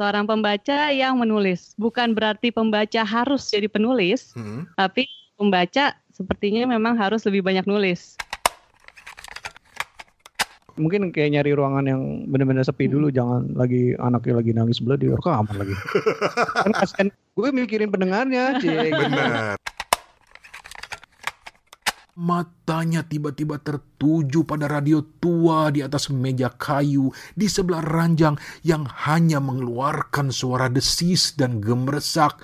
seorang pembaca yang menulis. Bukan berarti pembaca harus jadi penulis, hmm. tapi pembaca sepertinya memang harus lebih banyak nulis. Mungkin kayak nyari ruangan yang benar-benar sepi hmm. dulu, jangan lagi anaknya lagi nangis belah di kamar lagi. kan kasihan gue mikirin pendengarnya, cie. Benar. Matanya tiba-tiba tertuju pada radio tua di atas meja kayu di sebelah ranjang yang hanya mengeluarkan suara desis dan gemersak.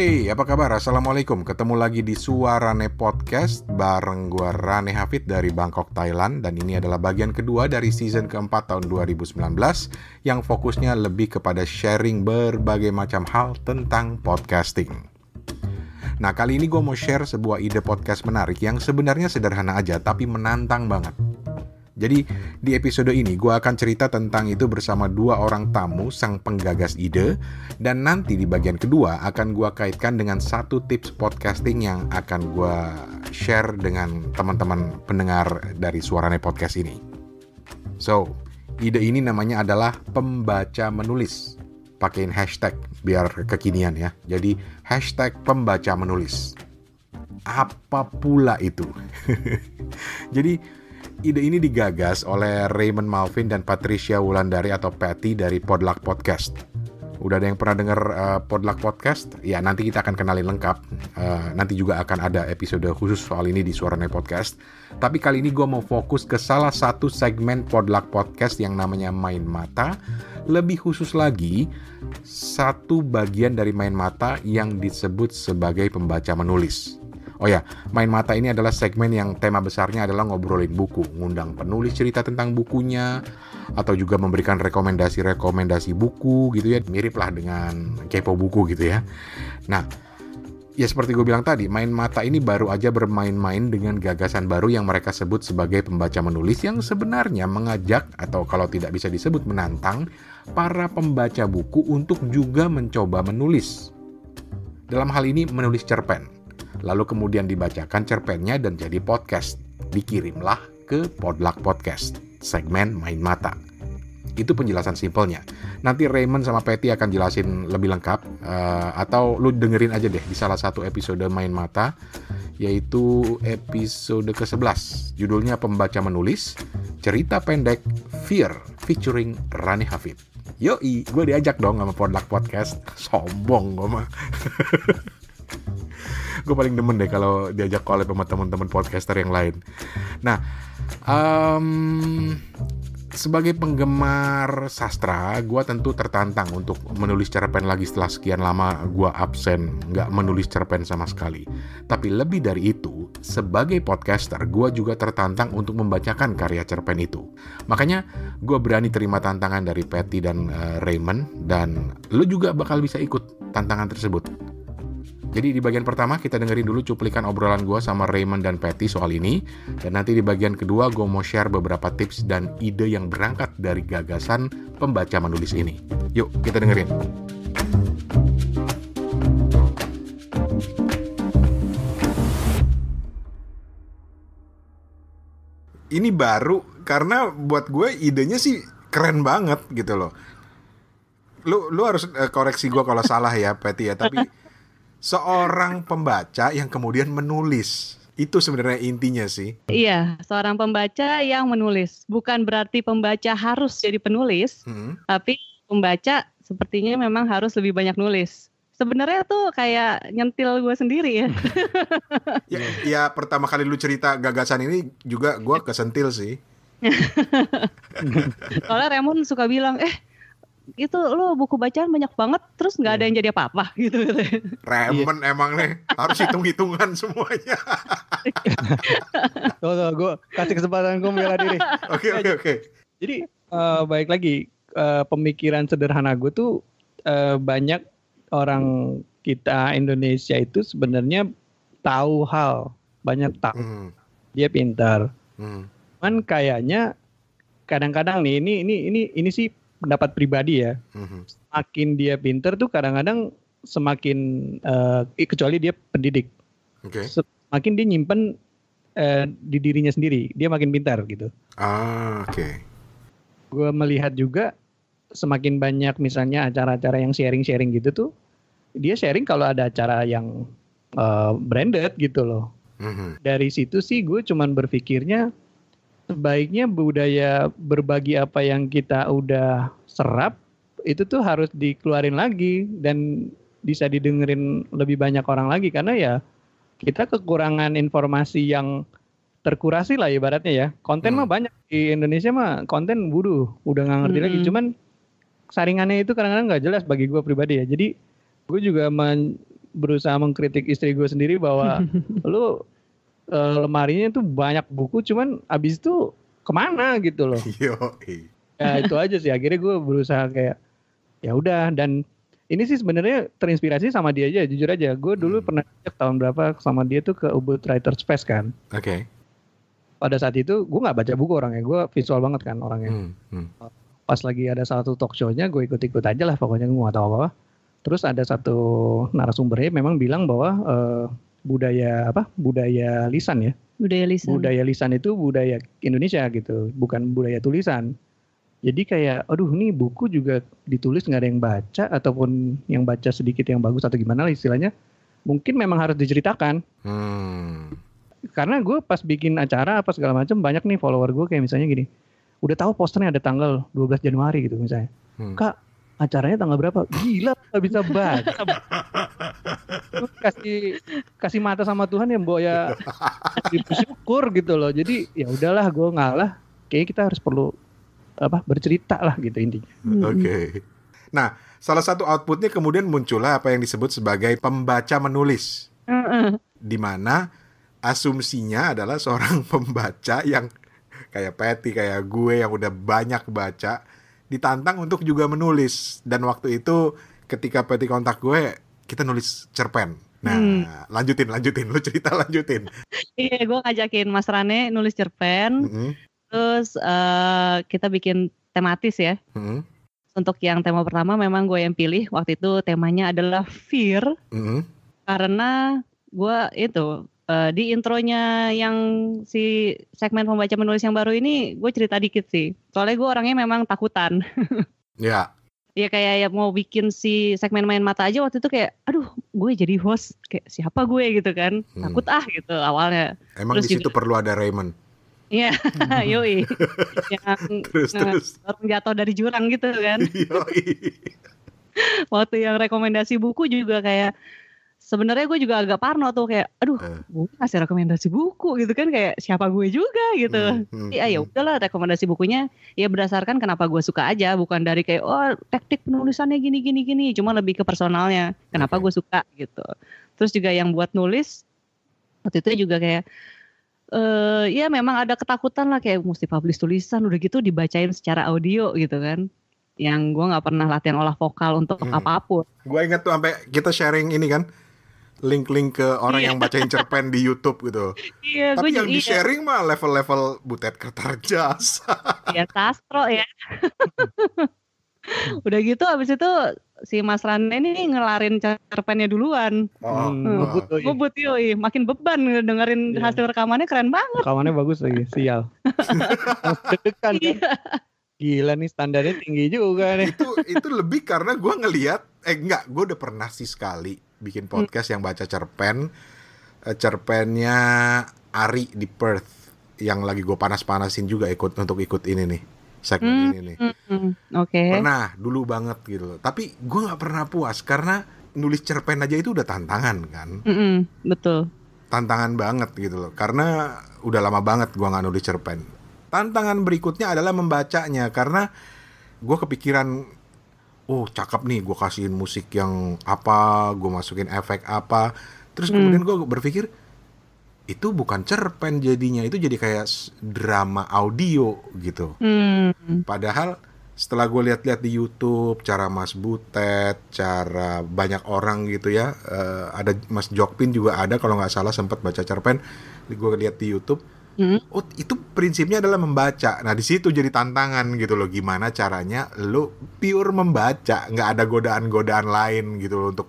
Hey, apa kabar? Assalamualaikum. Ketemu lagi di Suarane Podcast bareng gua Rane Hafid dari Bangkok, Thailand dan ini adalah bagian kedua dari season keempat tahun 2019 yang fokusnya lebih kepada sharing berbagai macam hal tentang podcasting. Nah, kali ini gue mau share sebuah ide podcast menarik yang sebenarnya sederhana aja tapi menantang banget. Jadi di episode ini gue akan cerita tentang itu bersama dua orang tamu sang penggagas ide dan nanti di bagian kedua akan gue kaitkan dengan satu tips podcasting yang akan gue share dengan teman-teman pendengar dari Suarane Podcast ini. So, ide ini namanya adalah pembaca menulis. Pakein hashtag biar kekinian ya. Jadi hashtag pembaca menulis. Apa pula itu? Jadi ide ini digagas oleh Raymond Malvin dan Patricia Wulandari atau Patty dari Podluck Podcast. Udah ada yang pernah dengar uh, eh, Podluck Podcast? Ya, nanti kita akan kenalin lengkap. Uh, nanti juga akan ada episode khusus soal ini di Suaranya Podcast. Tapi kali ini gue mau fokus ke salah satu segmen Podluck Podcast yang namanya Main Mata. Lebih khusus lagi, satu bagian dari Main Mata yang disebut sebagai pembaca menulis. Oh ya, Main Mata ini adalah segmen yang tema besarnya adalah ngobrolin buku, ngundang penulis cerita tentang bukunya, atau juga memberikan rekomendasi-rekomendasi buku gitu ya, mirip lah dengan kepo buku gitu ya. Nah, ya seperti gue bilang tadi, main mata ini baru aja bermain-main dengan gagasan baru yang mereka sebut sebagai pembaca menulis yang sebenarnya mengajak atau kalau tidak bisa disebut menantang para pembaca buku untuk juga mencoba menulis. Dalam hal ini menulis cerpen. Lalu kemudian dibacakan cerpennya dan jadi podcast. Dikirimlah ke Podluck Podcast, segmen Main Mata. Itu penjelasan simpelnya. Nanti Raymond sama Patty akan jelasin lebih lengkap. Uh, atau lu dengerin aja deh di salah satu episode Main Mata yaitu episode ke-11. Judulnya Pembaca Menulis, cerita pendek Fear featuring Rani Hafid. Yoi, gue diajak dong sama Podluck Podcast. Sombong gue mah. gue paling demen deh kalau diajak collab sama teman-teman podcaster yang lain nah um, sebagai penggemar sastra, gue tentu tertantang untuk menulis cerpen lagi setelah sekian lama gue absen, nggak menulis cerpen sama sekali. Tapi lebih dari itu, sebagai podcaster, gue juga tertantang untuk membacakan karya cerpen itu. Makanya, gue berani terima tantangan dari Patty dan uh, Raymond, dan lo juga bakal bisa ikut tantangan tersebut. Jadi di bagian pertama kita dengerin dulu cuplikan obrolan gue sama Raymond dan Patty soal ini. Dan nanti di bagian kedua gue mau share beberapa tips dan ide yang berangkat dari gagasan pembaca menulis ini. Yuk kita dengerin. Ini baru karena buat gue idenya sih keren banget gitu loh. Lu lu harus uh, koreksi gue kalau salah ya Patty ya, tapi seorang pembaca yang kemudian menulis. Itu sebenarnya intinya sih. Iya, seorang pembaca yang menulis. Bukan berarti pembaca harus jadi penulis, hmm. tapi pembaca sepertinya memang harus lebih banyak nulis. Sebenarnya tuh kayak nyentil gue sendiri ya. ya. Ya pertama kali lu cerita gagasan ini juga gue kesentil sih. Soalnya Raymond suka bilang, eh itu lo buku bacaan banyak banget terus nggak ada yang iya. jadi apa-apa gitu, Remen yeah. emang nih harus hitung-hitungan semuanya. tuh, tuh gue kasih kesempatan gue bela diri. Oke oke oke. Jadi uh, eh, baik lagi uh, pemikiran sederhana gue tuh uh, banyak orang kita Indonesia itu sebenarnya tahu hal banyak tahu hmm. dia pintar. Hmm. Cuman kayaknya kadang-kadang nih ini ini ini ini sih pendapat pribadi ya mm-hmm. semakin dia pinter tuh kadang-kadang semakin uh, kecuali dia pendidik okay. semakin dia nyimpen uh, di dirinya sendiri dia makin pintar gitu ah oke okay. gue melihat juga semakin banyak misalnya acara-acara yang sharing-sharing gitu tuh dia sharing kalau ada acara yang uh, branded gitu loh mm-hmm. dari situ sih gue cuman berpikirnya sebaiknya budaya berbagi apa yang kita udah serap itu tuh harus dikeluarin lagi dan bisa didengerin lebih banyak orang lagi karena ya kita kekurangan informasi yang terkurasi lah ibaratnya ya konten hmm. mah banyak di Indonesia mah konten buruh udah nggak ngerti hmm. lagi cuman saringannya itu kadang-kadang nggak jelas bagi gue pribadi ya jadi gue juga men berusaha mengkritik istri gue sendiri bahwa lu uh, lemarinya itu banyak buku cuman abis itu kemana gitu loh Yo, ya itu aja sih akhirnya gue berusaha kayak ya udah dan ini sih sebenarnya terinspirasi sama dia aja jujur aja gue dulu hmm. pernah tahun berapa sama dia tuh ke Ubud Writers Space kan oke okay. pada saat itu gue nggak baca buku orangnya gue visual banget kan orangnya hmm. Hmm. pas lagi ada satu talk show-nya gue ikut-ikut aja lah pokoknya gue nggak tahu apa-apa terus ada satu narasumbernya memang bilang bahwa uh, budaya apa budaya lisan ya budaya lisan budaya lisan itu budaya Indonesia gitu bukan budaya tulisan jadi kayak aduh nih buku juga ditulis nggak ada yang baca ataupun yang baca sedikit yang bagus atau gimana lah istilahnya mungkin memang harus diceritakan hmm. karena gue pas bikin acara apa segala macam banyak nih follower gue kayak misalnya gini udah tahu posternya ada tanggal 12 Januari gitu misalnya hmm. kak acaranya tanggal berapa? Gila nggak bisa baca. kasih kasih mata sama Tuhan ya Mbok ya bersyukur gitu loh. Jadi ya udahlah gue ngalah. Kayaknya kita harus perlu apa bercerita lah gitu intinya. Hmm. Oke. Okay. Nah, salah satu outputnya kemudian muncullah apa yang disebut sebagai pembaca menulis. Di mana asumsinya adalah seorang pembaca yang kayak Patty, kayak gue yang udah banyak baca, ditantang untuk juga menulis dan waktu itu ketika peti kontak gue kita nulis cerpen Nah, hmm. lanjutin, lanjutin, lu cerita lanjutin. Iya, gue ngajakin Mas Rane nulis cerpen, mm -hmm. terus uh, kita bikin tematis ya. Mm -hmm. Untuk yang tema pertama memang gue yang pilih waktu itu temanya adalah fear, mm -hmm. karena gue itu uh, di intronya yang si segmen pembaca menulis yang baru ini gue cerita dikit sih. Soalnya gue orangnya memang takutan. Iya. ya kayak ya mau bikin si segmen main mata aja waktu itu kayak aduh gue jadi host kayak siapa gue gitu kan hmm. takut ah gitu awalnya emang terus di situ perlu ada Raymond Iya, yoi. yang terus, nah, terus. orang jatuh dari jurang gitu kan. yoi. Waktu yang rekomendasi buku juga kayak sebenarnya gue juga agak parno tuh kayak aduh uh. gue kasih rekomendasi buku gitu kan kayak siapa gue juga gitu hmm, hmm, ah, ya ya udahlah rekomendasi bukunya ya berdasarkan kenapa gue suka aja bukan dari kayak oh teknik penulisannya gini gini gini cuma lebih ke personalnya kenapa okay. gue suka gitu terus juga yang buat nulis waktu itu juga kayak uh, ya memang ada ketakutan lah kayak mesti publish tulisan udah gitu dibacain secara audio gitu kan yang gue nggak pernah latihan olah vokal untuk hmm. apapun. Gue inget tuh sampai kita sharing ini kan, link-link ke orang iya. yang bacain cerpen di YouTube gitu. Iya, Tapi yang di sharing mah level-level butet kertas. Iya, ya sastro ya. Udah gitu abis itu si Mas Rane ini ngelarin cerpennya duluan. Oh, hmm. Oh. Gue yoi. Makin beban dengerin iya. hasil rekamannya keren banget. Rekamannya bagus lagi, sial. deg kan? iya. Gila nih standarnya tinggi juga nih. Itu itu lebih karena gue ngeliat, eh enggak, gue udah pernah sih sekali bikin hmm. podcast hmm. yang baca cerpen eh, cerpennya Ari di Perth yang lagi gue panas-panasin juga ikut untuk ikut ini nih segmen hmm, ini nih. Hmm, Okay. Pernah dulu banget gitu. Tapi gue nggak pernah puas karena nulis cerpen aja itu udah tantangan kan. hmm. betul. Tantangan banget gitu loh. Karena udah lama banget gue nggak nulis cerpen. Tantangan berikutnya adalah membacanya karena gue kepikiran oh cakep nih gue kasihin musik yang apa gue masukin efek apa terus hmm. kemudian gue berpikir itu bukan cerpen jadinya itu jadi kayak drama audio gitu hmm. padahal setelah gue lihat-lihat di YouTube cara Mas Butet cara banyak orang gitu ya uh, ada Mas Jokpin juga ada kalau nggak salah sempat baca cerpen gue lihat di YouTube hmm. oh itu prinsipnya adalah membaca nah di situ jadi tantangan gitu loh gimana caranya lo pure membaca nggak ada godaan-godaan lain gitu loh untuk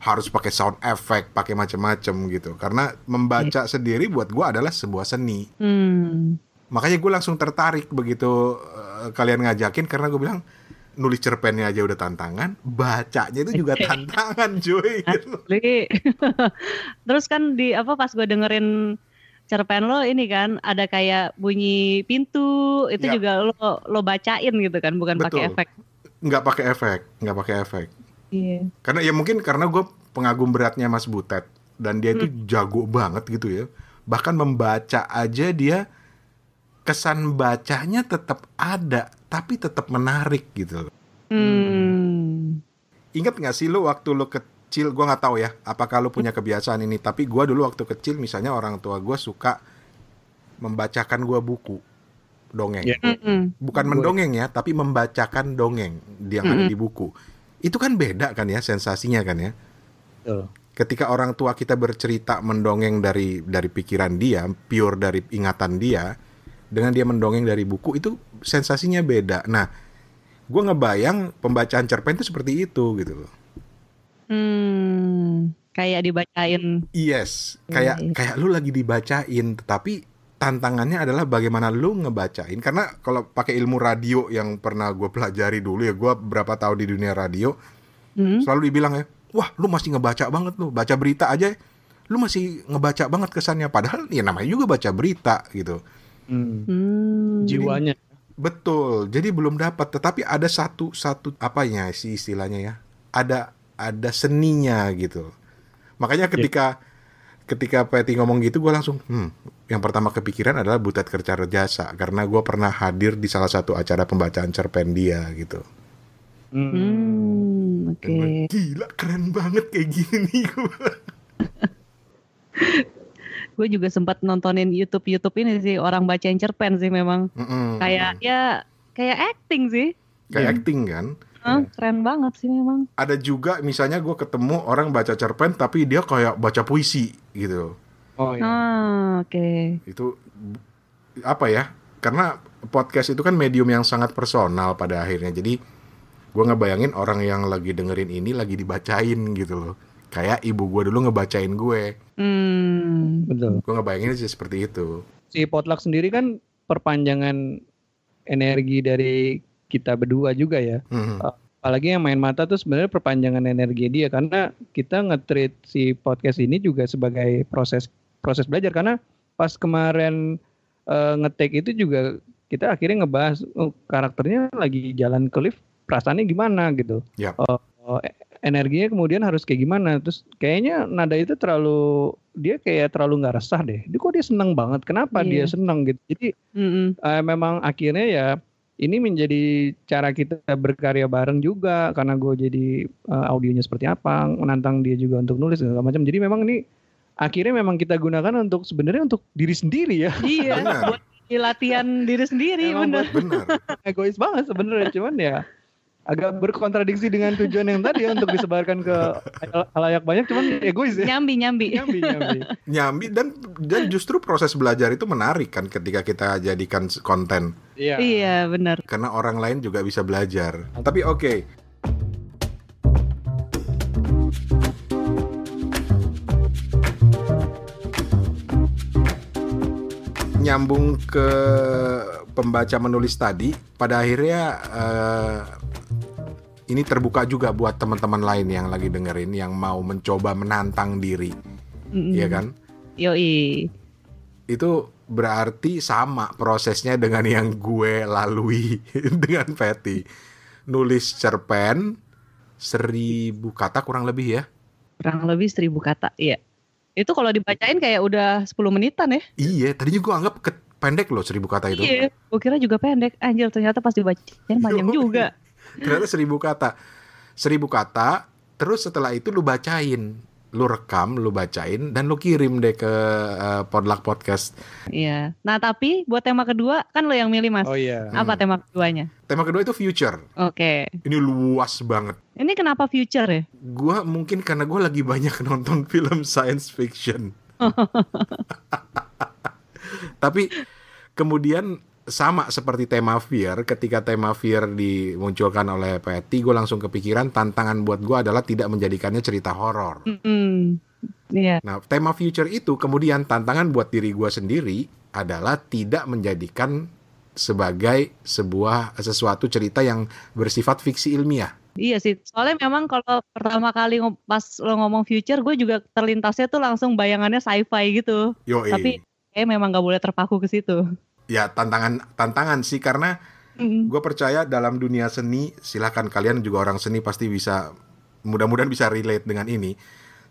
harus pakai sound effect, pakai macam-macam gitu. Karena membaca hmm. sendiri buat gue adalah sebuah seni. Hmm. Makanya gue langsung tertarik begitu uh, kalian ngajakin karena gue bilang nulis cerpennya aja udah tantangan, bacanya itu juga tantangan, cuy. Gitu. Terus kan di apa pas gue dengerin cerpen lo ini kan ada kayak bunyi pintu itu ya. juga lo lo bacain gitu kan bukan pakai efek nggak pakai efek nggak pakai efek yeah. karena ya mungkin karena gue pengagum beratnya Mas Butet dan dia hmm. itu jago banget gitu ya bahkan membaca aja dia kesan bacanya tetap ada tapi tetap menarik gitu hmm. ingat nggak sih lo waktu lo ke kecil gue nggak tahu ya apakah lu punya kebiasaan ini tapi gue dulu waktu kecil misalnya orang tua gue suka membacakan gue buku dongeng yeah. mm -hmm. bukan mendongeng ya tapi membacakan dongeng yang mm -hmm. di buku itu kan beda kan ya sensasinya kan ya uh. ketika orang tua kita bercerita mendongeng dari dari pikiran dia pure dari ingatan dia dengan dia mendongeng dari buku itu sensasinya beda nah gue ngebayang pembacaan cerpen itu seperti itu gitu loh Hmm, kayak dibacain. Yes, hmm, kayak yeah. kayak lu lagi dibacain, tetapi tantangannya adalah bagaimana lu ngebacain karena kalau pakai ilmu radio yang pernah gue pelajari dulu ya gue berapa tahun di dunia radio hmm. selalu dibilang ya wah lu masih ngebaca banget lu baca berita aja ya. lu masih ngebaca banget kesannya padahal ya namanya juga baca berita gitu hmm. Hmm. jiwanya betul jadi belum dapat tetapi ada satu satu apanya sih istilahnya ya ada ada seninya gitu makanya iya. ketika yeah. ketika Patty ngomong gitu gue langsung hmm yang pertama kepikiran adalah Butet Kerja Jasa karena gue pernah hadir di salah satu acara pembacaan cerpen dia gitu hmm, hmm oke okay. gila keren banget kayak gini gue juga sempat nontonin YouTube YouTube ini sih orang bacain cerpen sih memang mm -mm. kayak ya kayak acting sih kayak yeah. acting kan Iya. keren banget sih memang. Ada juga misalnya gue ketemu orang baca cerpen tapi dia kayak baca puisi gitu. Oh iya. Ah, oke. Okay. Itu apa ya? Karena podcast itu kan medium yang sangat personal pada akhirnya. Jadi gue ngebayangin orang yang lagi dengerin ini lagi dibacain gitu loh. Kayak ibu gue dulu ngebacain gue. Hmm. Betul. Gue ngebayangin sih seperti itu. Si potluck sendiri kan perpanjangan energi dari kita berdua juga ya. Hmm. Eh, apalagi yang main mata tuh sebenarnya perpanjangan energi dia karena kita nge-treat si podcast ini juga sebagai proses proses belajar karena pas kemarin uh, eh, ngetek itu juga kita akhirnya ngebahas oh, karakternya lagi jalan ke lift perasaannya gimana gitu yep. Ya. uh, eh, energinya kemudian harus kayak gimana terus kayaknya nada itu terlalu dia kayak terlalu nggak resah deh dia kok dia seneng banget kenapa yeah. dia seneng gitu jadi mm -hmm. uh, memang akhirnya ya ini menjadi cara kita berkarya bareng juga karena gue jadi uh, audionya seperti apa menantang dia juga untuk nulis segala macam jadi memang ini akhirnya memang kita gunakan untuk sebenarnya untuk diri sendiri ya iya buat latihan diri sendiri benar benar egois banget sebenarnya cuman ya agak berkontradiksi dengan tujuan yang tadi ya untuk disebarkan ke halayak banyak cuman egois ya nyambi nyambi nyambi nyambi nyambi dan dan justru proses belajar itu menarik kan ketika kita jadikan konten iya iya benar karena orang lain juga bisa belajar tapi oke okay. nyambung ke pembaca menulis tadi pada akhirnya uh, ini terbuka juga buat teman-teman lain yang lagi dengerin yang mau mencoba menantang diri mm-hmm. ya kan yoi itu berarti sama prosesnya dengan yang gue lalui dengan Patty nulis cerpen seribu kata kurang lebih ya kurang lebih seribu kata iya itu kalau dibacain kayak udah 10 menitan ya iya tadinya gue anggap ke pendek loh seribu kata itu. Iya, gue kira juga pendek. Anjir, ternyata pas dibacain panjang juga. ternyata seribu kata. Seribu kata, terus setelah itu lu bacain. Lu rekam, lu bacain, dan lu kirim deh ke uh, Podlak Podcast. Iya. Nah, tapi buat tema kedua, kan lo yang milih, Mas. Oh iya. Apa hmm. tema keduanya? Tema kedua itu future. Oke. Okay. Ini luas banget. Ini kenapa future ya? Gua mungkin karena gue lagi banyak nonton film science fiction. Tapi kemudian sama seperti tema fear, ketika tema fear dimunculkan oleh Patty, gue langsung kepikiran tantangan buat gue adalah tidak menjadikannya cerita horor. Mm -hmm. yeah. Nah, tema future itu kemudian tantangan buat diri gue sendiri adalah tidak menjadikan sebagai sebuah sesuatu cerita yang bersifat fiksi ilmiah. Iya sih, soalnya memang kalau pertama kali pas lo ngomong future, gue juga terlintasnya tuh langsung bayangannya sci-fi gitu. Yo, Tapi kayak memang nggak boleh terpaku ke situ. Ya tantangan tantangan sih karena mm. gue percaya dalam dunia seni silahkan kalian juga orang seni pasti bisa mudah-mudahan bisa relate dengan ini.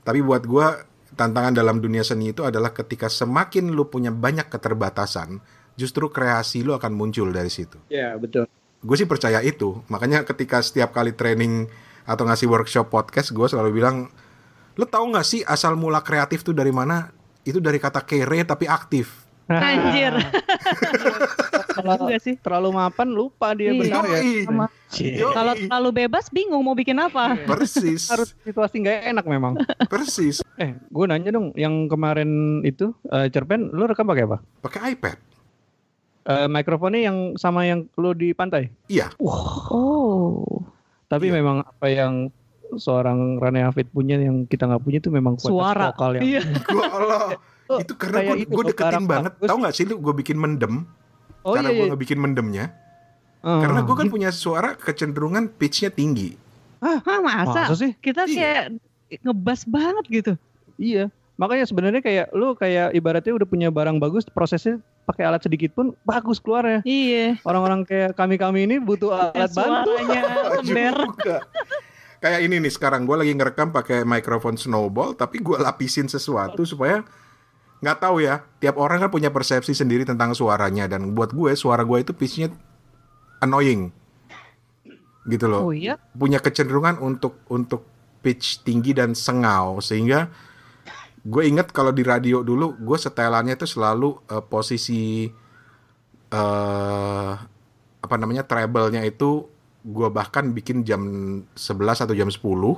Tapi buat gue tantangan dalam dunia seni itu adalah ketika semakin lu punya banyak keterbatasan, justru kreasi lu akan muncul dari situ. Ya yeah, betul. Gue sih percaya itu, makanya ketika setiap kali training atau ngasih workshop podcast, gue selalu bilang, lo tau gak sih asal mula kreatif tuh dari mana? itu dari kata kere tapi aktif. Anjir. Kalau ah. sih. terlalu mapan lupa dia iya. benar ya. Kalau terlalu bebas bingung mau bikin apa. Persis. Harus situasi nggak enak memang. Persis. Eh, gue nanya dong, yang kemarin itu uh, cerpen, lu rekam pakai apa? Pakai iPad. Uh, mikrofonnya yang sama yang lu di pantai? Iya. Wow. Oh. Tapi iya. memang apa yang seorang Rane Hafid punya yang kita nggak punya itu memang kualitas Suara. vokal yang iya. gua Allah oh, itu karena gue gue deketin banget tau nggak sih lu gue bikin mendem oh, iya, iya. Ah. karena iya, iya. gue nggak bikin mendemnya uh. karena gue kan gitu. punya suara kecenderungan pitchnya tinggi ah masa? masa sih kita iya. ngebas banget gitu iya makanya sebenarnya kayak lu kayak ibaratnya udah punya barang bagus prosesnya pakai alat sedikit pun bagus keluarnya. Iya. Orang-orang kayak kami-kami ini butuh alat bantu. Suaranya ember kayak ini nih sekarang gue lagi ngerekam pakai mikrofon snowball tapi gue lapisin sesuatu supaya nggak tahu ya tiap orang kan punya persepsi sendiri tentang suaranya dan buat gue suara gue itu pitchnya annoying gitu loh oh, iya? punya kecenderungan untuk untuk pitch tinggi dan sengau sehingga gue inget kalau di radio dulu gue setelannya itu selalu uh, posisi uh, apa namanya treble-nya itu gue bahkan bikin jam 11 atau jam 10 oh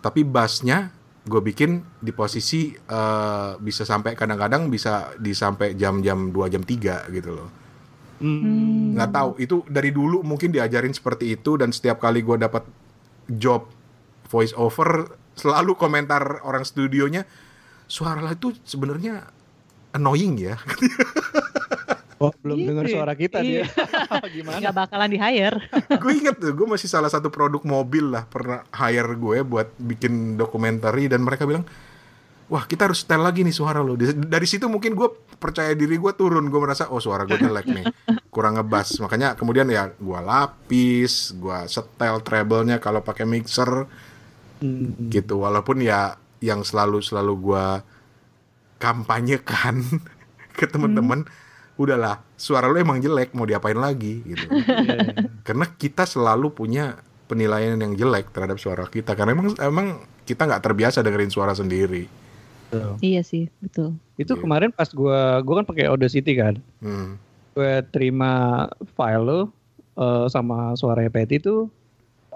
tapi bassnya gue bikin di posisi uh, bisa sampai kadang-kadang bisa disampai jam-jam 2 jam 3 gitu loh hmm. Gak tahu itu dari dulu mungkin diajarin seperti itu dan setiap kali gue dapat job voice over selalu komentar orang studionya suara lah itu sebenarnya annoying ya Oh, belum iya. dengar suara kita dia. Iya. Oh, gimana? Gak bakalan di hire. gue inget tuh, gue masih salah satu produk mobil lah pernah hire gue buat bikin dokumentari dan mereka bilang, wah kita harus setel lagi nih suara lo. Dari situ mungkin gue percaya diri gue turun, gue merasa oh suara gue jelek nih, kurang ngebas. Makanya kemudian ya gue lapis, gue setel treble-nya kalau pakai mixer hmm. gitu. Walaupun ya yang selalu selalu gue kampanyekan ke temen-temen Hmm udahlah suara lu emang jelek mau diapain lagi gitu iya. karena kita selalu punya penilaian yang jelek terhadap suara kita karena emang emang kita nggak terbiasa dengerin suara sendiri betul. iya sih betul itu yeah. kemarin pas gue gue kan pakai Audacity kan hmm. gue terima file lo uh, eh, sama suara Peti itu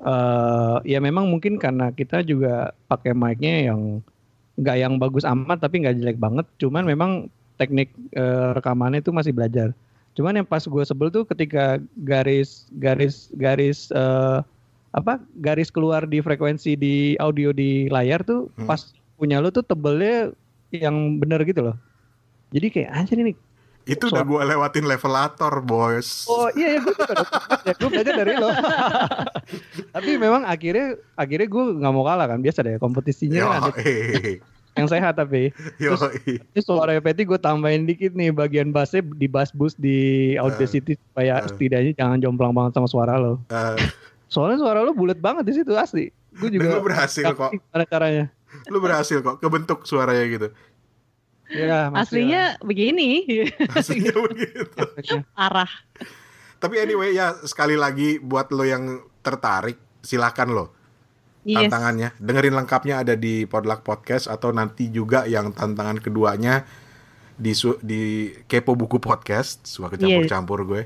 uh, ya memang mungkin karena kita juga pakai mic-nya yang nggak yang bagus amat tapi nggak jelek banget cuman memang teknik uh, rekamannya itu masih belajar. Cuman yang pas gue sebel tuh ketika garis garis garis uh, apa garis keluar di frekuensi di audio di layar tuh hmm. pas punya lo tuh tebelnya yang bener gitu loh. Jadi kayak anjir ini itu Suara. udah gue lewatin levelator boys oh iya iya gue ya, gue belajar dari lo tapi memang akhirnya akhirnya gue nggak mau kalah kan biasa deh kompetisinya kan Yo, kan hey. Eh yang sehat tapi terus, terus suara Peti gue tambahin dikit nih bagian bassnya di bass boost di eh. audacity uh, City supaya uh, setidaknya jangan jomplang banget sama suara lo uh, soalnya suara lo bulat banget di situ asli gue juga lo berhasil kok cara caranya lo berhasil kok kebentuk suaranya gitu ya, aslinya lah. begini aslinya begitu arah tapi anyway ya sekali lagi buat lo yang tertarik silahkan lo yes. tantangannya. Dengerin lengkapnya ada di Podlak Podcast atau nanti juga yang tantangan keduanya di di Kepo Buku Podcast, suka kecampur-campur yes. gue.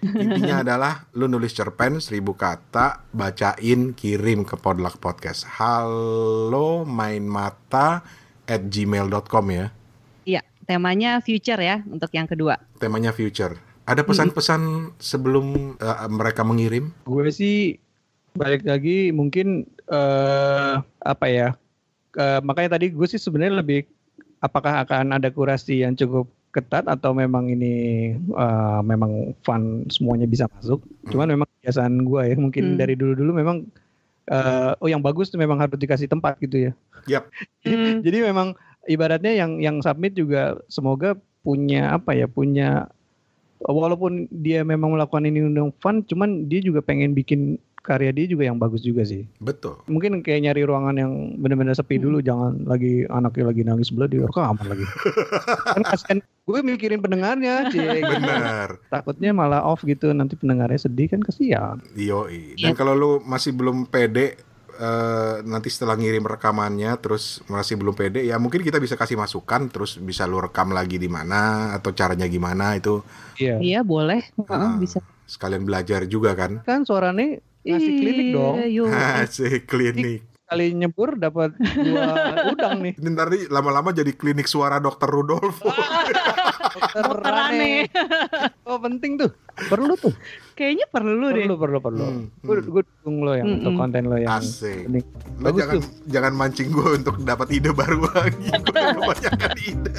Intinya adalah lu nulis cerpen seribu kata, bacain, kirim ke Podlak Podcast. Halo main mata at gmail.com ya. Iya, temanya future ya untuk yang kedua. Temanya future. Ada pesan-pesan sebelum uh, mereka mengirim? Gue sih balik lagi mungkin uh, apa ya uh, makanya tadi gue sih sebenarnya lebih apakah akan ada kurasi yang cukup ketat atau memang ini uh, memang fun semuanya bisa masuk hmm. cuman memang kebiasaan gue ya mungkin hmm. dari dulu dulu memang uh, oh yang bagus tuh memang harus dikasih tempat gitu ya yep. jadi, hmm. jadi memang ibaratnya yang yang submit juga semoga punya apa ya punya walaupun dia memang melakukan ini undang fun cuman dia juga pengen bikin karya dia juga yang bagus juga sih. Betul. Mungkin kayak nyari ruangan yang benar-benar sepi dulu, hmm. jangan lagi anaknya lagi nangis sebelah di kamar lagi. kan kasihan gue mikirin pendengarnya, cik. Benar. Takutnya malah off gitu, nanti pendengarnya sedih kan kasihan. Iya. Dan kalau lu masih belum pede Uh, nanti setelah ngirim rekamannya terus masih belum pede ya mungkin kita bisa kasih masukan terus bisa lu rekam lagi di mana atau caranya gimana itu iya iya boleh uh, bisa sekalian belajar juga kan kan suaranya ngasih klinik dong. Ngasih klinik. Kali nyebur dapat dua udang nih. Ini ntar lama-lama jadi klinik suara dokter Rudolfo. Ah, dokter, Rane. Oh penting tuh. Perlu tuh. Kayaknya perlu, perlu deh. Perlu perlu perlu. Gue hmm, gue hmm. dukung lo yang hmm, untuk hmm. konten lo yang. Asik. Lo jangan jangan mancing gue untuk dapat ide baru lagi. Gue banyak ide.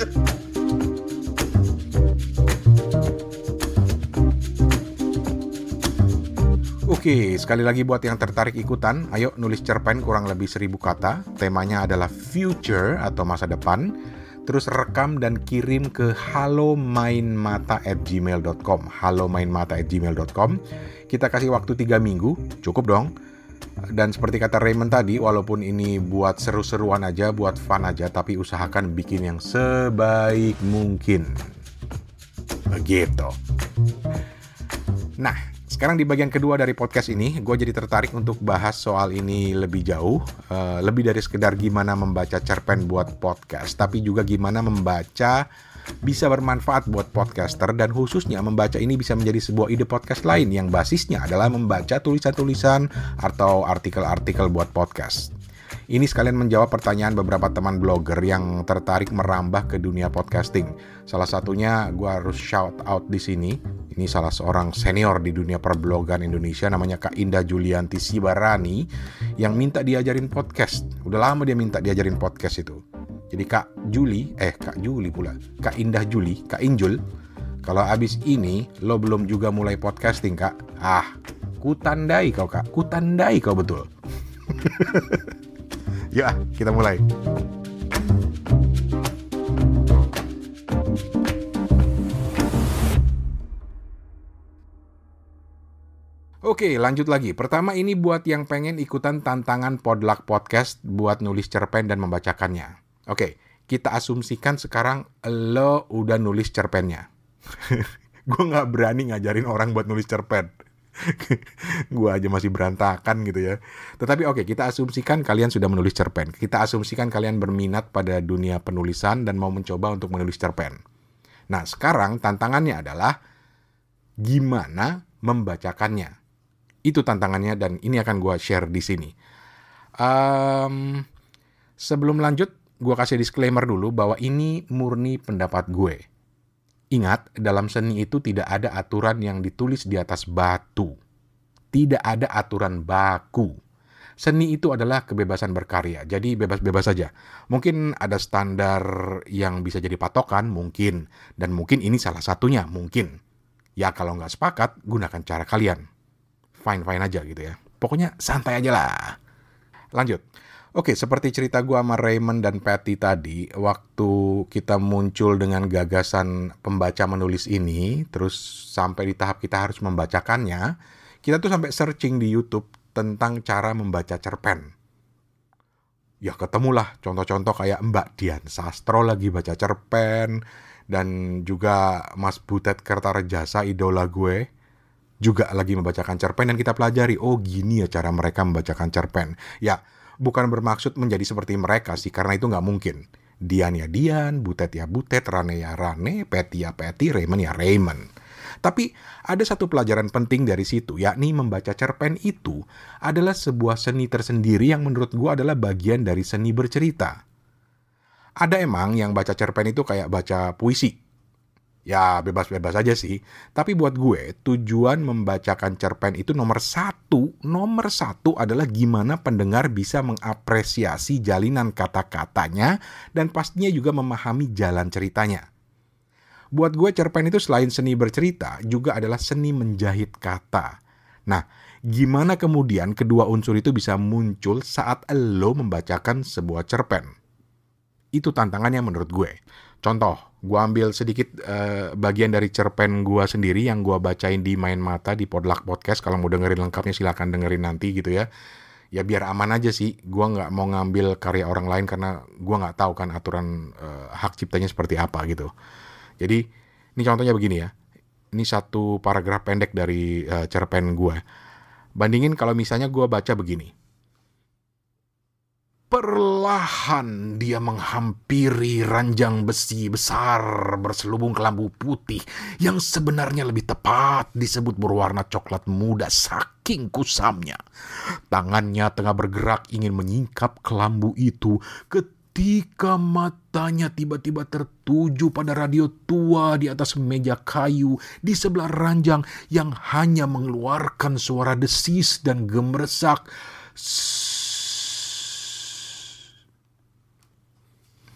Oke, sekali lagi buat yang tertarik ikutan, ayo nulis cerpen kurang lebih seribu kata. Temanya adalah future atau masa depan. Terus rekam dan kirim ke halomainmata@gmail.com. halomainmata@gmail.com. Kita kasih waktu tiga minggu, cukup dong. Dan seperti kata Raymond tadi, walaupun ini buat seru-seruan aja, buat fun aja, tapi usahakan bikin yang sebaik mungkin. Begitu. Nah, sekarang di bagian kedua dari podcast ini, gue jadi tertarik untuk bahas soal ini lebih jauh, uh, lebih dari sekedar gimana membaca cerpen buat podcast, tapi juga gimana membaca bisa bermanfaat buat podcaster dan khususnya membaca ini bisa menjadi sebuah ide podcast lain yang basisnya adalah membaca tulisan-tulisan atau artikel-artikel buat podcast. Ini sekalian menjawab pertanyaan beberapa teman blogger yang tertarik merambah ke dunia podcasting. Salah satunya gue harus shout out di sini ini salah seorang senior di dunia perblogan Indonesia namanya Kak Indah Julianti Sibarani yang minta diajarin podcast. Udah lama dia minta diajarin podcast itu. Jadi Kak Juli, eh Kak Juli pula, Kak Indah Juli, Kak Injul, kalau abis ini lo belum juga mulai podcasting kak, ah kutandai kau kak, kutandai kau betul. ya kita mulai. Oke, lanjut lagi. Pertama ini buat yang pengen ikutan tantangan Podlak Podcast buat nulis cerpen dan membacakannya. Oke, kita asumsikan sekarang lo udah nulis cerpennya. gue nggak berani ngajarin orang buat nulis cerpen. gue aja masih berantakan gitu ya. Tetapi oke, kita asumsikan kalian sudah menulis cerpen. Kita asumsikan kalian berminat pada dunia penulisan dan mau mencoba untuk menulis cerpen. Nah, sekarang tantangannya adalah gimana membacakannya itu tantangannya dan ini akan gue share di sini. Um, sebelum lanjut, gue kasih disclaimer dulu bahwa ini murni pendapat gue. Ingat, dalam seni itu tidak ada aturan yang ditulis di atas batu. Tidak ada aturan baku. Seni itu adalah kebebasan berkarya, jadi bebas-bebas saja. Mungkin ada standar yang bisa jadi patokan, mungkin. Dan mungkin ini salah satunya, mungkin. Ya kalau nggak sepakat, gunakan cara kalian fine fine aja gitu ya pokoknya santai aja lah lanjut Oke, seperti cerita gue sama Raymond dan Patty tadi, waktu kita muncul dengan gagasan pembaca menulis ini, terus sampai di tahap kita harus membacakannya, kita tuh sampai searching di YouTube tentang cara membaca cerpen. Ya ketemulah contoh-contoh kayak Mbak Dian Sastro lagi baca cerpen, dan juga Mas Butet Kertarejasa idola gue juga lagi membacakan cerpen dan kita pelajari, oh gini ya cara mereka membacakan cerpen. Ya, bukan bermaksud menjadi seperti mereka sih, karena itu nggak mungkin. Dian ya Dian, Butet ya Butet, Rane ya Rane, Peti ya Peti, Raymond ya Raymond. Tapi ada satu pelajaran penting dari situ, yakni membaca cerpen itu adalah sebuah seni tersendiri yang menurut gue adalah bagian dari seni bercerita. Ada emang yang baca cerpen itu kayak baca puisi, Ya bebas-bebas aja sih. Tapi buat gue tujuan membacakan cerpen itu nomor satu. Nomor satu adalah gimana pendengar bisa mengapresiasi jalinan kata-katanya dan pastinya juga memahami jalan ceritanya. Buat gue cerpen itu selain seni bercerita juga adalah seni menjahit kata. Nah, gimana kemudian kedua unsur itu bisa muncul saat lo membacakan sebuah cerpen? Itu tantangannya menurut gue. Contoh, gue ambil sedikit uh, bagian dari cerpen gue sendiri yang gue bacain di Main Mata di Podlak Podcast kalau mau dengerin lengkapnya silahkan dengerin nanti gitu ya ya biar aman aja sih gue nggak mau ngambil karya orang lain karena gue nggak tahu kan aturan uh, hak ciptanya seperti apa gitu jadi ini contohnya begini ya ini satu paragraf pendek dari uh, cerpen gue bandingin kalau misalnya gue baca begini Perlahan dia menghampiri ranjang besi besar berselubung kelambu putih yang sebenarnya lebih tepat disebut berwarna coklat muda saking kusamnya. Tangannya tengah bergerak ingin menyingkap kelambu itu ketika matanya tiba-tiba tertuju pada radio tua di atas meja kayu di sebelah ranjang yang hanya mengeluarkan suara desis dan gemeresak.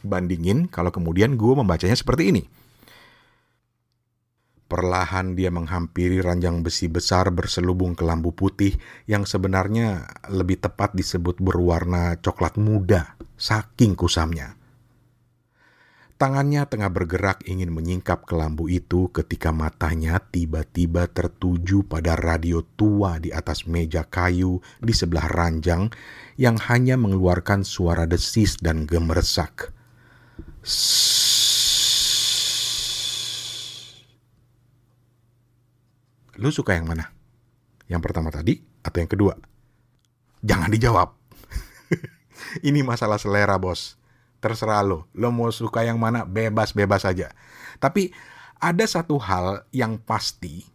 Bandingin kalau kemudian gue membacanya seperti ini. Perlahan dia menghampiri ranjang besi besar berselubung ke lampu putih yang sebenarnya lebih tepat disebut berwarna coklat muda, saking kusamnya. Tangannya tengah bergerak ingin menyingkap ke lampu itu ketika matanya tiba-tiba tertuju pada radio tua di atas meja kayu di sebelah ranjang yang hanya mengeluarkan suara desis dan gemeresak. Lu suka yang mana? Yang pertama tadi atau yang kedua? Jangan dijawab. Ini masalah selera, Bos. Terserah lo. Lo mau suka yang mana bebas-bebas aja. Tapi ada satu hal yang pasti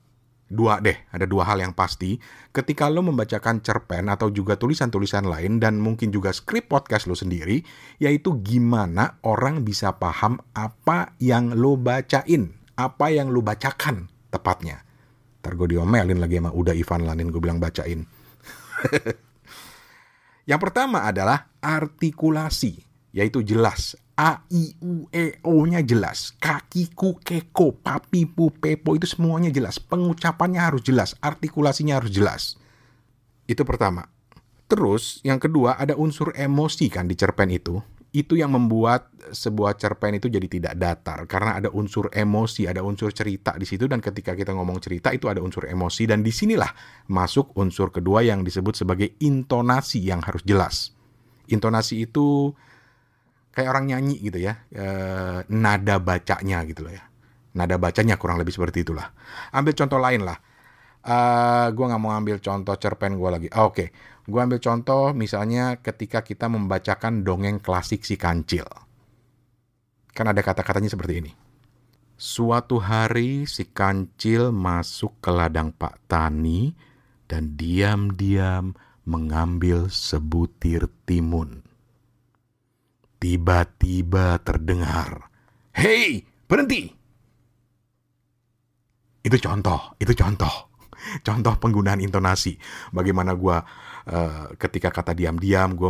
dua deh, ada dua hal yang pasti. Ketika lo membacakan cerpen atau juga tulisan-tulisan lain dan mungkin juga skrip podcast lo sendiri, yaitu gimana orang bisa paham apa yang lo bacain, apa yang lo bacakan tepatnya. Ntar gue diomelin lagi sama Uda Ivan Lanin gue bilang bacain. yang pertama adalah artikulasi, yaitu jelas A, I, U, E, O-nya jelas. Kakiku, keko, papi pu pepo itu semuanya jelas. Pengucapannya harus jelas. Artikulasinya harus jelas. Itu pertama. Terus yang kedua ada unsur emosi kan di cerpen itu. Itu yang membuat sebuah cerpen itu jadi tidak datar. Karena ada unsur emosi, ada unsur cerita di situ. Dan ketika kita ngomong cerita itu ada unsur emosi. Dan disinilah masuk unsur kedua yang disebut sebagai intonasi yang harus jelas. Intonasi itu kayak orang nyanyi gitu ya e, nada bacanya gitu loh ya nada bacanya kurang lebih seperti itulah ambil contoh lain lah e, eh, gue nggak mau ambil contoh cerpen gue lagi oh, oke okay. gue ambil contoh misalnya ketika kita membacakan dongeng klasik si kancil kan ada kata-katanya seperti ini Suatu hari si kancil masuk ke ladang Pak Tani dan diam-diam mengambil sebutir timun. Tiba-tiba terdengar, "Hei, berhenti!" Itu contoh, itu contoh. Contoh penggunaan intonasi. Bagaimana gue uh, ketika kata diam-diam, gue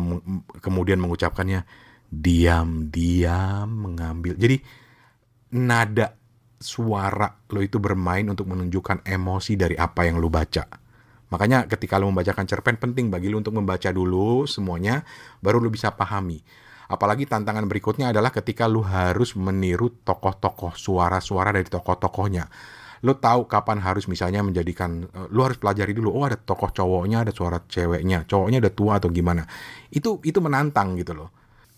kemudian mengucapkannya diam-diam mengambil. Jadi nada suara lo itu bermain untuk menunjukkan emosi dari apa yang lo baca. Makanya ketika lo membacakan cerpen penting bagi lo untuk membaca dulu semuanya, baru lo bisa pahami Apalagi tantangan berikutnya adalah ketika lu harus meniru tokoh-tokoh, suara-suara dari tokoh-tokohnya. Lu tahu kapan harus misalnya menjadikan, eh, lu harus pelajari dulu, oh ada tokoh cowoknya, ada suara ceweknya, cowoknya ada tua atau gimana. Itu itu menantang gitu loh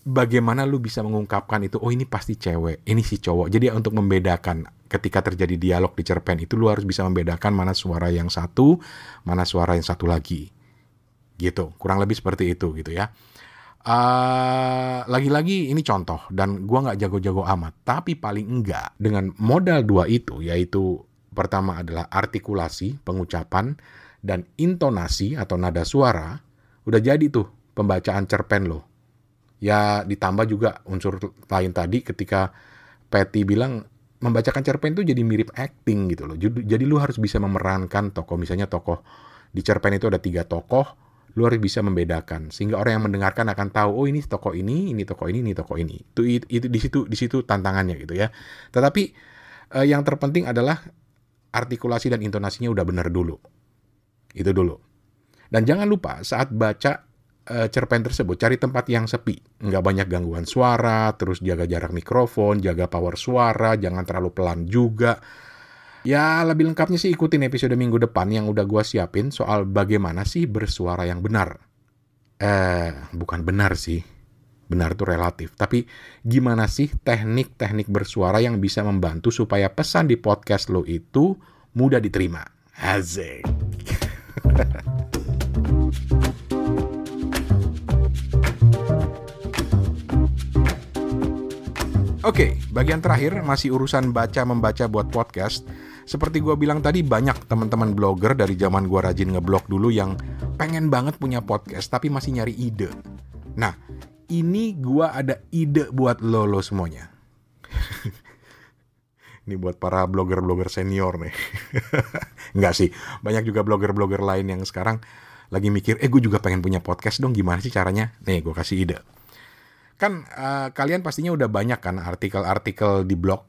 bagaimana lu bisa mengungkapkan itu oh ini pasti cewek ini si cowok jadi untuk membedakan ketika terjadi dialog di cerpen itu lu harus bisa membedakan mana suara yang satu mana suara yang satu lagi gitu kurang lebih seperti itu gitu ya lagi ah, lagi-lagi ini contoh dan gua nggak jago-jago amat, tapi paling enggak dengan modal dua itu yaitu pertama adalah artikulasi, pengucapan dan intonasi atau nada suara, udah jadi tuh pembacaan cerpen lo. Ya ditambah juga unsur lain tadi ketika Patty bilang membacakan cerpen itu jadi mirip acting gitu loh. Jadi lu harus bisa memerankan tokoh, misalnya tokoh di cerpen itu ada tiga tokoh, lu harus bisa membedakan sehingga orang yang mendengarkan akan tahu oh ini toko ini ini toko ini ini toko ini itu itu, itu di situ di situ tantangannya gitu ya tetapi eh, yang terpenting adalah artikulasi dan intonasinya udah benar dulu itu dulu dan jangan lupa saat baca eh, cerpen tersebut cari tempat yang sepi nggak banyak gangguan suara terus jaga jarak mikrofon jaga power suara jangan terlalu pelan juga Ya lebih lengkapnya sih ikutin episode minggu depan yang udah gue siapin soal bagaimana sih bersuara yang benar. Eh, bukan benar sih. Benar tuh relatif. Tapi gimana sih teknik-teknik bersuara yang bisa membantu supaya pesan di podcast lo itu mudah diterima. Asik. Oke, okay, bagian terakhir masih urusan baca-membaca buat podcast. Seperti gue bilang tadi, banyak teman-teman blogger dari zaman gue rajin ngeblog dulu yang pengen banget punya podcast tapi masih nyari ide. Nah, ini gue ada ide buat lo lo semuanya. ini buat para blogger-blogger senior nih. Enggak sih, banyak juga blogger-blogger lain yang sekarang lagi mikir, eh gue juga pengen punya podcast dong, gimana sih caranya? Nih, gue kasih ide kan uh, kalian pastinya udah banyak kan artikel-artikel di blog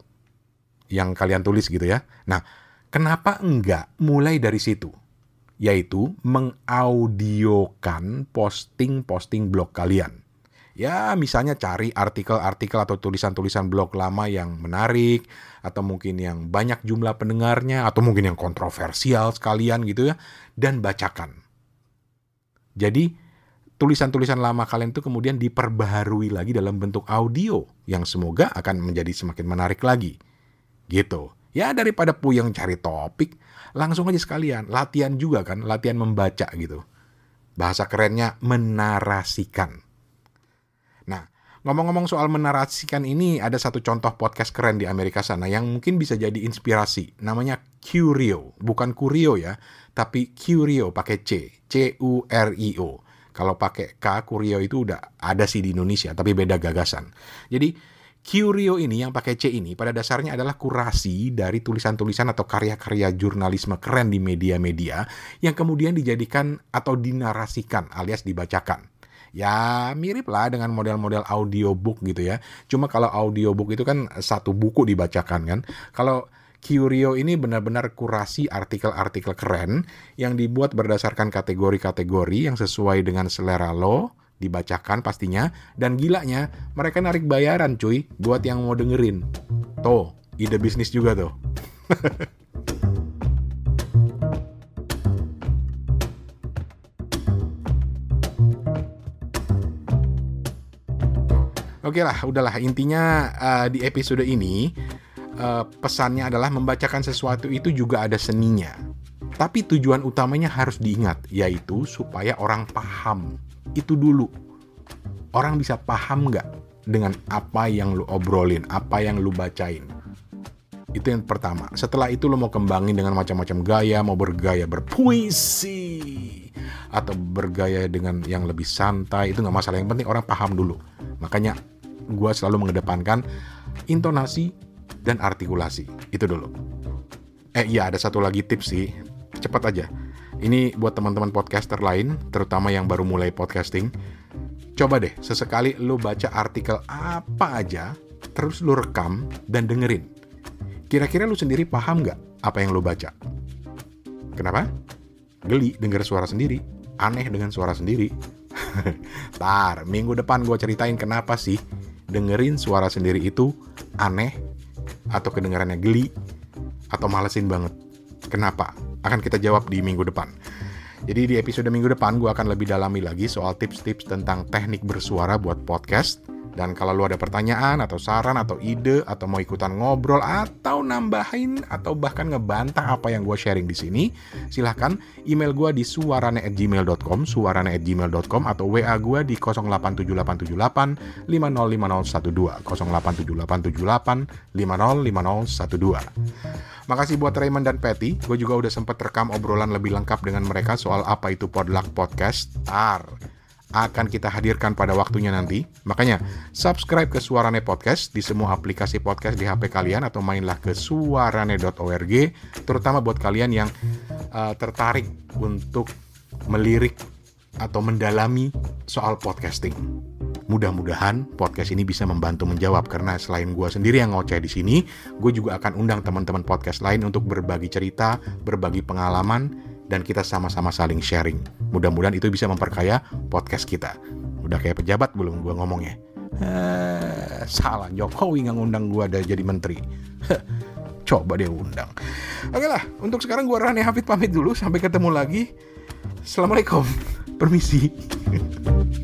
yang kalian tulis gitu ya. Nah, kenapa enggak mulai dari situ? Yaitu mengaudiokan posting-posting blog kalian. Ya, misalnya cari artikel-artikel atau tulisan-tulisan blog lama yang menarik, atau mungkin yang banyak jumlah pendengarnya, atau mungkin yang kontroversial sekalian gitu ya, dan bacakan. Jadi, tulisan-tulisan lama kalian itu kemudian diperbaharui lagi dalam bentuk audio, yang semoga akan menjadi semakin menarik lagi. Gitu. Ya daripada puyeng cari topik, langsung aja sekalian. Latihan juga kan, latihan membaca gitu. Bahasa kerennya menarasikan. Nah, ngomong-ngomong soal menarasikan ini, ada satu contoh podcast keren di Amerika sana yang mungkin bisa jadi inspirasi. Namanya Curio, bukan Curio ya, tapi Curio pakai C, C-U-R-I-O. Kalau pakai K, Curio itu udah ada sih di Indonesia, tapi beda gagasan. Jadi, Curio ini yang pakai C ini pada dasarnya adalah kurasi dari tulisan-tulisan atau karya-karya jurnalisme keren di media-media yang kemudian dijadikan atau dinarasikan alias dibacakan. Ya mirip lah dengan model-model audiobook gitu ya. Cuma kalau audiobook itu kan satu buku dibacakan kan. Kalau Curio ini benar-benar kurasi artikel-artikel keren yang dibuat berdasarkan kategori-kategori yang sesuai dengan selera lo, dibacakan pastinya, dan gilanya mereka narik bayaran cuy buat yang mau dengerin. Tuh, ide bisnis juga tuh. Oke okay lah, udahlah intinya uh, di episode ini uh, pesannya adalah membacakan sesuatu itu juga ada seninya. Tapi tujuan utamanya harus diingat, yaitu supaya orang paham itu dulu. Orang bisa paham nggak dengan apa yang lu obrolin, apa yang lu bacain. Itu yang pertama. Setelah itu lu mau kembangin dengan macam-macam gaya, mau bergaya berpuisi atau bergaya dengan yang lebih santai itu nggak masalah. Yang penting orang paham dulu. Makanya gue selalu mengedepankan intonasi dan artikulasi itu dulu. Eh iya ada satu lagi tips sih, cepat aja ini buat teman-teman podcaster lain, terutama yang baru mulai podcasting. Coba deh, sesekali lu baca artikel apa aja, terus lu rekam dan dengerin. Kira-kira lu sendiri paham nggak apa yang lu baca? Kenapa? Geli denger suara sendiri, aneh dengan suara sendiri. Tar, minggu depan gue ceritain kenapa sih dengerin suara sendiri itu aneh atau kedengarannya geli atau malesin banget. Kenapa? akan kita jawab di minggu depan. Jadi di episode minggu depan gue akan lebih dalami lagi soal tips-tips tentang teknik bersuara buat podcast. Dan kalau lu ada pertanyaan atau saran atau ide atau mau ikutan ngobrol atau nambahin atau bahkan ngebantah apa yang gue sharing di sini, silahkan email gue di suarane@gmail.com, suarane@gmail.com atau WA gue di 087878 505012, Makasih buat Raymond dan Patty. Gue juga udah sempet rekam obrolan lebih lengkap dengan mereka soal apa itu Podluck Podcast. Tar akan kita hadirkan pada waktunya nanti. Makanya, subscribe ke Suarane Podcast di semua aplikasi podcast di HP kalian atau mainlah ke suarane.org terutama buat kalian yang uh, tertarik untuk melirik atau mendalami soal podcasting. Mudah-mudahan podcast ini bisa membantu menjawab karena selain gue sendiri yang ngoceh di sini, gue juga akan undang teman-teman podcast lain untuk berbagi cerita, berbagi pengalaman, dan kita sama-sama saling sharing. Mudah-mudahan itu bisa memperkaya podcast kita. Udah kayak pejabat belum gue ngomongnya? Eh, salah, Jokowi nggak ngundang gue ada jadi menteri. Coba dia undang. Oke lah, untuk sekarang gue Rani Hafid pamit dulu. Sampai ketemu lagi. Assalamualaikum. Permisi.